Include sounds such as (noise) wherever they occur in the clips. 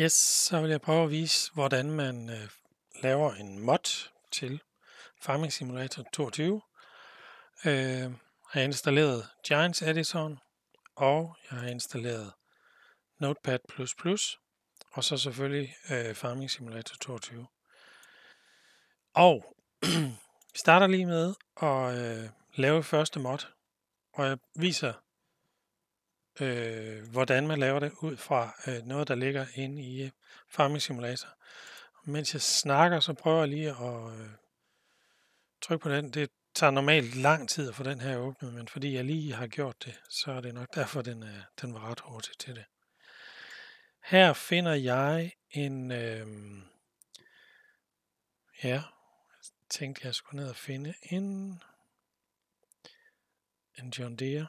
Yes, så vil jeg prøve at vise, hvordan man øh, laver en mod til Farming Simulator 22. Øh, jeg har installeret Giants Edison, og jeg har installeret Notepad++, og så selvfølgelig øh, Farming Simulator 22. Og (clears throat) vi starter lige med at øh, lave første mod, og jeg viser øh, hvordan man laver det ud fra øh, noget, der ligger inde i øh, Farming Simulator. mens jeg snakker, så prøver jeg lige at øh, trykke på den. Det tager normalt lang tid at få den her åbnet, men fordi jeg lige har gjort det, så er det nok derfor, den, øh, den var ret hurtig til det. Her finder jeg en... Øh, ja, jeg tænkte, jeg skulle ned og finde en, en John Deere.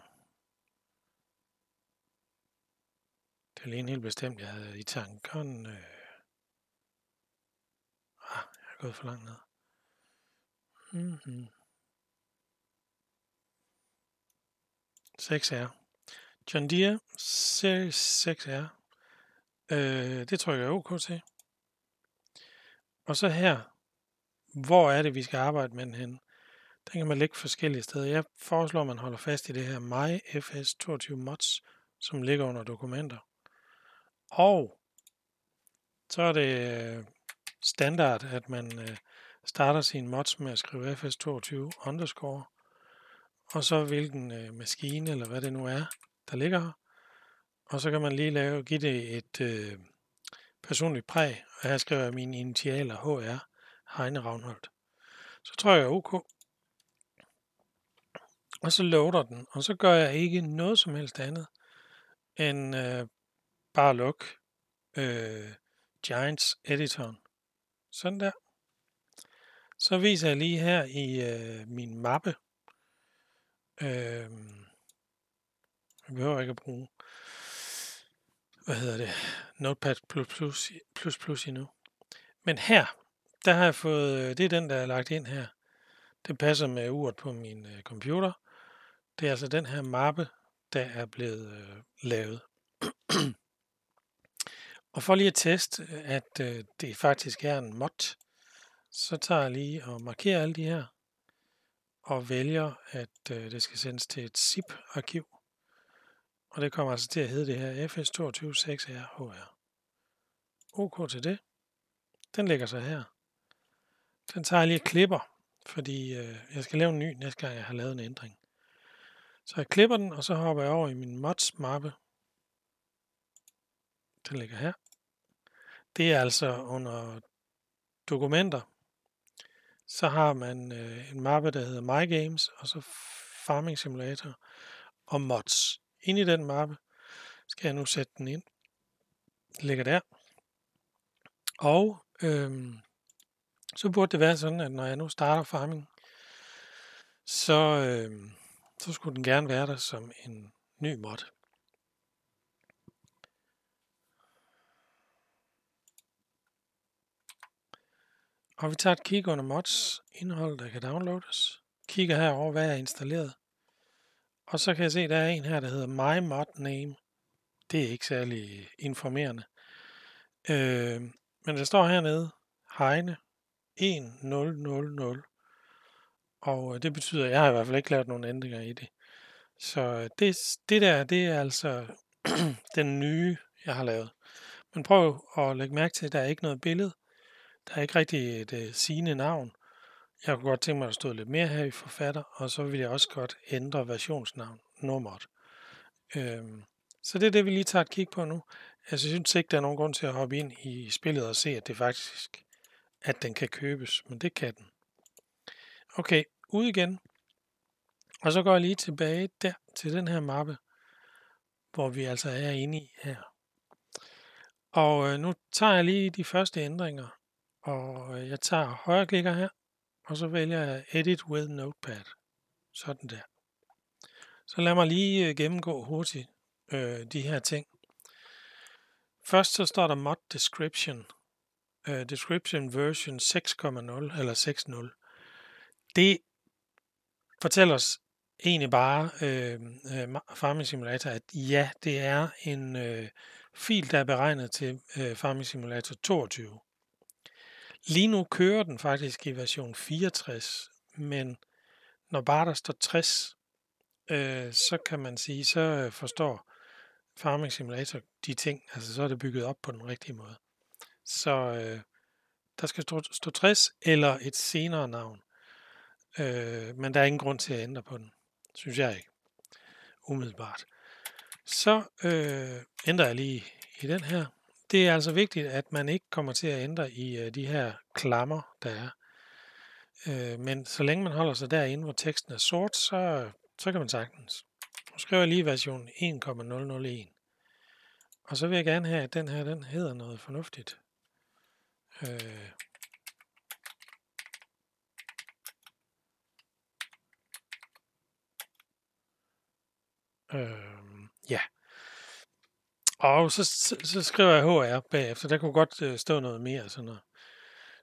Det er en helt bestemt, jeg havde i tanken. Øh. Ah, jeg er gået for langt ned. Mm-hmm. 6R. John Deere Series 6R. Øh, det trykker jeg OK til. Og så her, hvor er det, vi skal arbejde med den hen? Den kan man lægge forskellige steder. Jeg foreslår, at man holder fast i det her My FS22 Mods, som ligger under dokumenter. Og så er det øh, standard, at man øh, starter sin mods med at skrive fs22 underscore, og så hvilken øh, maskine, eller hvad det nu er, der ligger her. Og så kan man lige lave, give det et øh, personligt præg, og her skriver jeg mine initialer HR, Heine Ravnholdt. Så tror jeg OK. Og så loader den, og så gør jeg ikke noget som helst andet, end øh, bare luk øh, Giants Editor. Sådan der. Så viser jeg lige her i øh, min mappe. Øh, jeg behøver ikke at bruge, hvad hedder det, Notepad++ plus, plus, plus endnu. Men her, der har jeg fået, øh, det er den, der er lagt ind her. Det passer med uret på min øh, computer. Det er altså den her mappe, der er blevet øh, lavet. (clears throat) Og for lige at teste, at øh, det faktisk er en mod, så tager jeg lige og markerer alle de her, og vælger, at øh, det skal sendes til et zip-arkiv. Og det kommer altså til at hedde det her FS226RHR. OK til det. Den ligger så her. Den tager jeg lige klipper, fordi øh, jeg skal lave en ny næste gang, jeg har lavet en ændring. Så jeg klipper den, og så hopper jeg over i min mods mappe den ligger her. Det er altså under dokumenter. Så har man øh, en mappe, der hedder My Games, og så Farming Simulator og mods. Ind i den mappe skal jeg nu sætte den ind. Den ligger der. Og øhm, så burde det være sådan, at når jeg nu starter farming, så, øhm, så skulle den gerne være der som en ny mod. Og vi tager et kig under mods indhold, der kan downloades. Kigger herover, hvad er installeret. Og så kan jeg se, der er en her, der hedder My Mod Name. Det er ikke særlig informerende. Øh, men der står hernede, Heine 1000. Og øh, det betyder, at jeg har i hvert fald ikke lavet nogen ændringer i det. Så øh, det, det der, det er altså (clears throat) den nye, jeg har lavet. Men prøv at lægge mærke til, at der er ikke noget billede der er ikke rigtig et uh, sigende navn. Jeg kunne godt tænke mig, at der stod lidt mere her i forfatter, og så vil jeg også godt ændre versionsnavn, nummeret. Øhm, så det er det, vi lige tager et kig på nu. Altså, jeg synes ikke, der er nogen grund til at hoppe ind i spillet og se, at det faktisk at den kan købes, men det kan den. Okay, ud igen. Og så går jeg lige tilbage der til den her mappe, hvor vi altså er inde i her. Og øh, nu tager jeg lige de første ændringer og øh, jeg tager højreklikker her, og så vælger jeg Edit with Notepad. Sådan der. Så lad mig lige øh, gennemgå hurtigt øh, de her ting. Først så står der Mod Description. Øh, description version 6.0 eller 6.0. Det fortæller os egentlig bare øh, øh Farming Simulator, at ja, det er en øh, fil, der er beregnet til øh, Farming Simulator 22. Lige nu kører den faktisk i version 64, men når bare der står 60, øh, så kan man sige, så øh, forstår Farming Simulator de ting. Altså så er det bygget op på den rigtige måde. Så øh, der skal stå, stå 60 eller et senere navn. Øh, men der er ingen grund til at ændre på den. Synes jeg ikke. Umiddelbart. Så øh, ændrer jeg lige i den her det er altså vigtigt, at man ikke kommer til at ændre i øh, de her klammer, der er. Øh, men så længe man holder sig derinde, hvor teksten er sort, så, så kan man sagtens. Nu skriver jeg lige version 1.001. Og så vil jeg gerne have, at den her den hedder noget fornuftigt. Øh, øh, og så, så, så skriver jeg HR bagefter. Der kunne godt øh, stå noget mere. Sådan noget.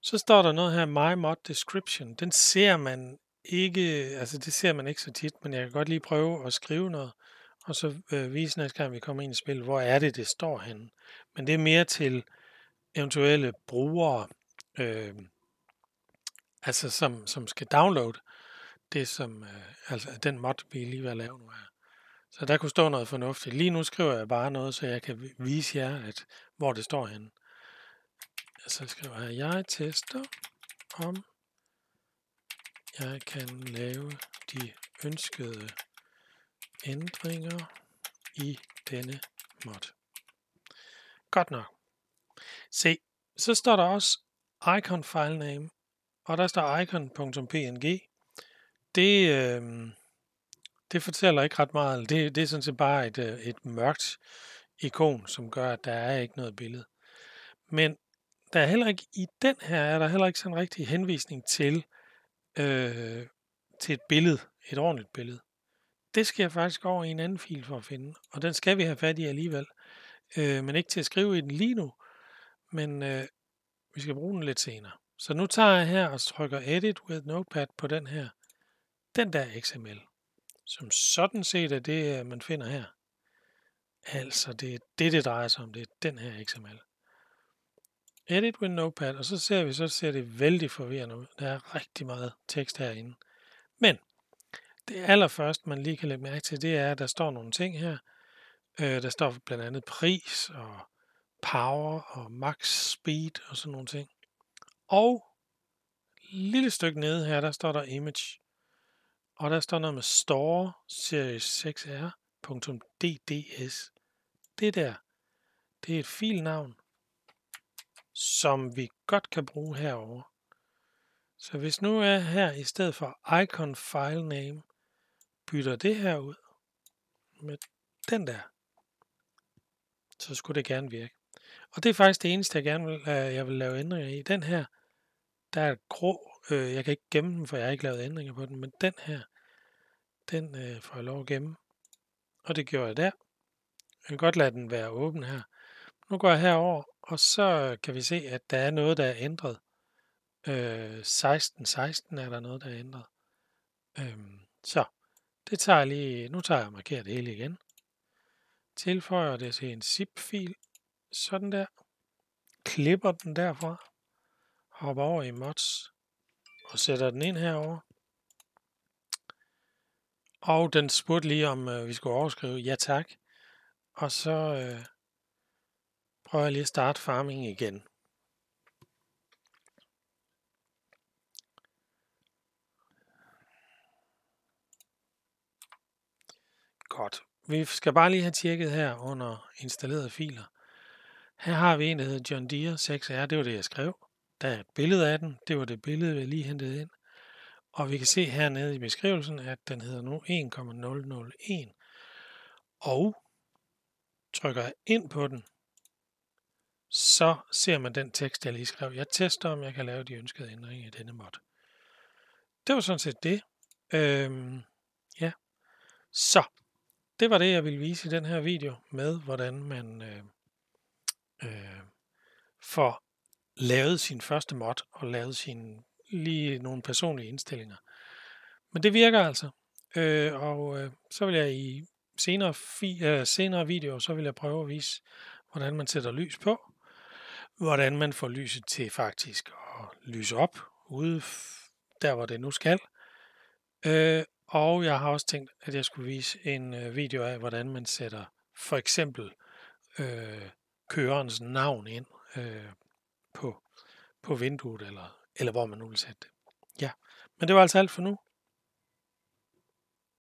Så står der noget her, My Mod Description. Den ser man ikke, altså det ser man ikke så tit, men jeg kan godt lige prøve at skrive noget, og så øh, vise næste gang, vi kommer ind i spil, hvor er det, det står henne. Men det er mere til eventuelle brugere, øh, altså som, som skal downloade det, som øh, altså den mod, vi lige vil lave nu her. Så der kunne stå noget fornuftigt. Lige nu skriver jeg bare noget, så jeg kan vise jer, at, hvor det står henne. Så skriver jeg, jeg tester, om jeg kan lave de ønskede ændringer i denne mod. Godt nok. Se, så står der også icon file name, og der står icon.png. Det, øh, det fortæller ikke ret meget. Det, det er sådan set bare et, øh, et mørkt ikon, som gør, at der er ikke noget billede. Men der er heller ikke i den her, er der heller ikke sådan en rigtig henvisning til, øh, til et billede, et ordentligt billede. Det skal jeg faktisk over i en anden fil for at finde, og den skal vi have fat i alligevel. Øh, men ikke til at skrive i den lige nu, men øh, vi skal bruge den lidt senere. Så nu tager jeg her og trykker Edit with Notepad på den her, den der XML som sådan set er det, øh, man finder her. Altså, det er det, det drejer sig om. Det er den her XML. Edit with Notepad, og så ser vi, så ser det vældig forvirrende ud. Der er rigtig meget tekst herinde. Men det allerførste, man lige kan lægge mærke til, det er, at der står nogle ting her. Øh, der står blandt andet pris og power og max speed og sådan nogle ting. Og et lille stykke nede her, der står der image. Og der står noget med Store Series 6R.dds. Det der, det er et filnavn, som vi godt kan bruge herover. Så hvis nu er her i stedet for icon file name, bytter det her ud med den der, så skulle det gerne virke. Og det er faktisk det eneste, jeg gerne vil, øh, jeg vil lave ændringer i. Den her, der er et grå Øh, jeg kan ikke gemme den, for jeg har ikke lavet ændringer på den, men den her, den øh, får jeg lov at gemme. Og det gjorde jeg der. Jeg kan godt lade den være åben her. Nu går jeg herover, og så kan vi se, at der er noget, der er ændret. Øh, 16, 16 er der noget, der er ændret. Øh, så, det tager jeg lige, nu tager jeg og markerer det hele igen. Tilføjer det til en zip-fil, sådan der. Klipper den derfra. Hopper over i mods og sætter den ind herover. Og den spurgte lige, om øh, vi skulle overskrive ja tak. Og så øh, prøver jeg lige at starte farming igen. Godt. Vi skal bare lige have tjekket her under installerede filer. Her har vi en, der hedder John Deere 6R, det var det, jeg skrev. Der er et billede af den. Det var det billede, vi lige hentede ind. Og vi kan se hernede i beskrivelsen, at den hedder nu 1,001. Og trykker jeg ind på den, så ser man den tekst, jeg lige skrev. Jeg tester, om jeg kan lave de ønskede ændringer i denne mod. Det var sådan set det. Øhm, ja. Så, det var det, jeg ville vise i den her video med, hvordan man øh, øh, får lavede sin første mod og lavede sine lige nogle personlige indstillinger. Men det virker altså. Øh, og øh, så vil jeg i senere, fi, øh, senere videoer, så vil jeg prøve at vise, hvordan man sætter lys på, hvordan man får lyset til faktisk at lyse op ude der, hvor det nu skal. Øh, og jeg har også tænkt, at jeg skulle vise en øh, video af, hvordan man sætter for eksempel øh, kørerens navn ind øh, på, på vinduet, eller, eller hvor man nu vil sætte det. Ja, men det var altså alt for nu.